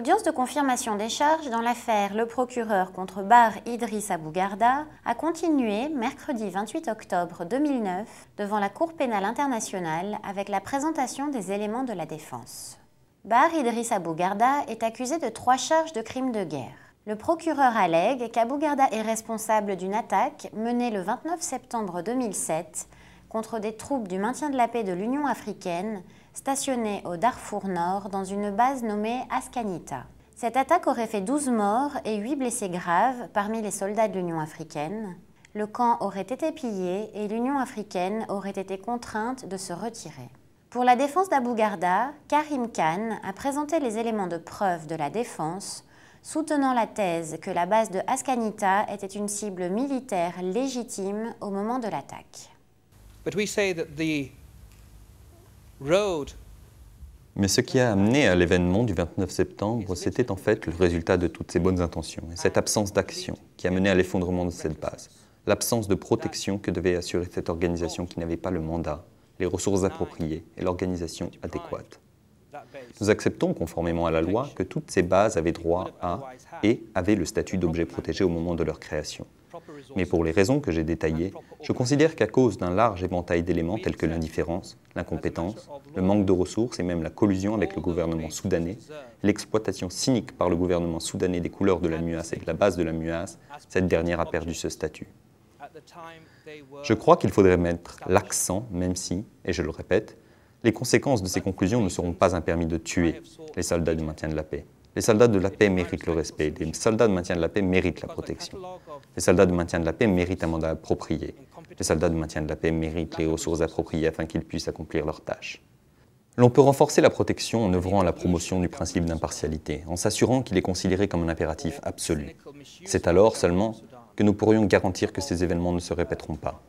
L'audience de confirmation des charges dans l'affaire Le procureur contre Bar Idriss Abougarda a continué mercredi 28 octobre 2009 devant la Cour pénale internationale avec la présentation des éléments de la défense. Bar Idriss Abougarda est accusé de trois charges de crimes de guerre. Le procureur allègue qu'Abougarda est responsable d'une attaque menée le 29 septembre 2007 contre des troupes du maintien de la paix de l'Union africaine stationné au Darfour Nord dans une base nommée Askanita. Cette attaque aurait fait 12 morts et 8 blessés graves parmi les soldats de l'Union africaine. Le camp aurait été pillé et l'Union africaine aurait été contrainte de se retirer. Pour la défense d'Abu Garda, Karim Khan a présenté les éléments de preuve de la défense, soutenant la thèse que la base de Askanita était une cible militaire légitime au moment de l'attaque. Mais ce qui a amené à l'événement du 29 septembre, c'était en fait le résultat de toutes ces bonnes intentions et cette absence d'action qui a mené à l'effondrement de cette base, l'absence de protection que devait assurer cette organisation qui n'avait pas le mandat, les ressources appropriées et l'organisation adéquate. Nous acceptons, conformément à la loi, que toutes ces bases avaient droit à et avaient le statut d'objet protégé au moment de leur création. Mais pour les raisons que j'ai détaillées, je considère qu'à cause d'un large éventail d'éléments tels que l'indifférence, l'incompétence, le manque de ressources et même la collusion avec le gouvernement soudanais, l'exploitation cynique par le gouvernement soudanais des couleurs de la MUAS et de la base de la MUAS, cette dernière a perdu ce statut. Je crois qu'il faudrait mettre l'accent, même si, et je le répète, les conséquences de ces conclusions ne seront pas un permis de tuer les soldats du maintien de la paix. Les soldats de la paix méritent le respect, les soldats de maintien de la paix méritent la protection. Les soldats de maintien de la paix méritent un mandat approprié. Les soldats de maintien de la paix méritent les ressources appropriées afin qu'ils puissent accomplir leurs tâches. L'on peut renforcer la protection en œuvrant à la promotion du principe d'impartialité, en s'assurant qu'il est considéré comme un impératif absolu. C'est alors seulement que nous pourrions garantir que ces événements ne se répéteront pas.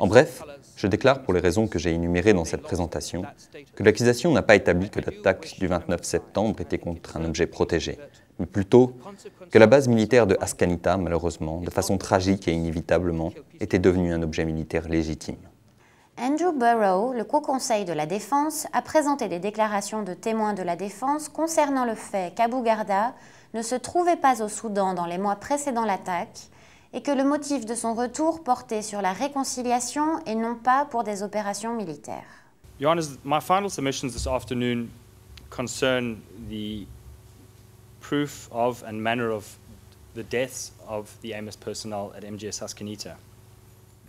En bref, je déclare pour les raisons que j'ai énumérées dans cette présentation que l'accusation n'a pas établi que l'attaque du 29 septembre était contre un objet protégé, mais plutôt que la base militaire de Askanita, malheureusement, de façon tragique et inévitablement, était devenue un objet militaire légitime. Andrew Burrow, le co-conseil de la Défense, a présenté des déclarations de témoins de la Défense concernant le fait qu'Abou Garda ne se trouvait pas au Soudan dans les mois précédant l'attaque et que le motif de son retour portait sur la réconciliation et non pas pour des opérations militaires.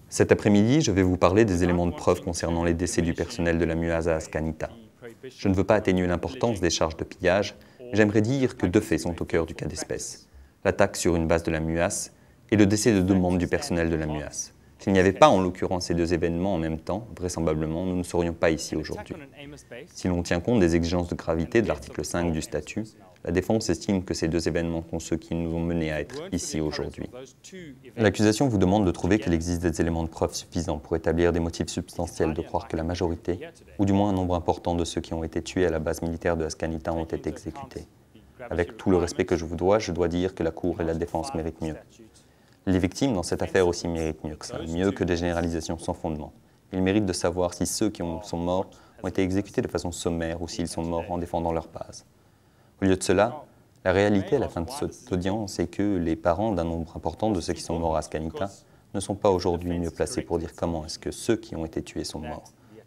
Cet après-midi, je vais vous parler des éléments de preuve concernant les décès du personnel de la à Ascanita. Je ne veux pas atténuer l'importance des charges de pillage, j'aimerais dire que deux faits sont au cœur du cas d'espèce. L'attaque sur une base de la MUAS et le décès de deux membres du personnel de la MUAS. S'il n'y avait pas en l'occurrence ces deux événements en même temps, vraisemblablement, nous ne serions pas ici aujourd'hui. Si l'on tient compte des exigences de gravité de l'article 5 du statut, la défense estime que ces deux événements sont ceux qui nous ont menés à être ici aujourd'hui. L'accusation vous demande de trouver qu'il existe des éléments de preuve suffisants pour établir des motifs substantiels de croire que la majorité, ou du moins un nombre important de ceux qui ont été tués à la base militaire de Ascanita ont été exécutés. Avec tout le respect que je vous dois, je dois dire que la Cour et la défense méritent mieux. Les victimes dans cette affaire aussi méritent mieux que ça, mieux que des généralisations sans fondement. Ils méritent de savoir si ceux qui ont, sont morts ont été exécutés de façon sommaire ou s'ils sont morts en défendant leur passe. Au lieu de cela, la réalité à la fin de cette audience est que les parents d'un nombre important de ceux qui sont morts à Ascanita ne sont pas aujourd'hui mieux placés pour dire comment est-ce que ceux qui ont été tués sont morts,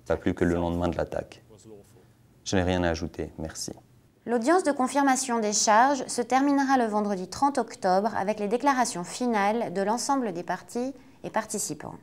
pas plus que le lendemain de l'attaque. Je n'ai rien à ajouter, merci. L'audience de confirmation des charges se terminera le vendredi 30 octobre avec les déclarations finales de l'ensemble des parties et participants.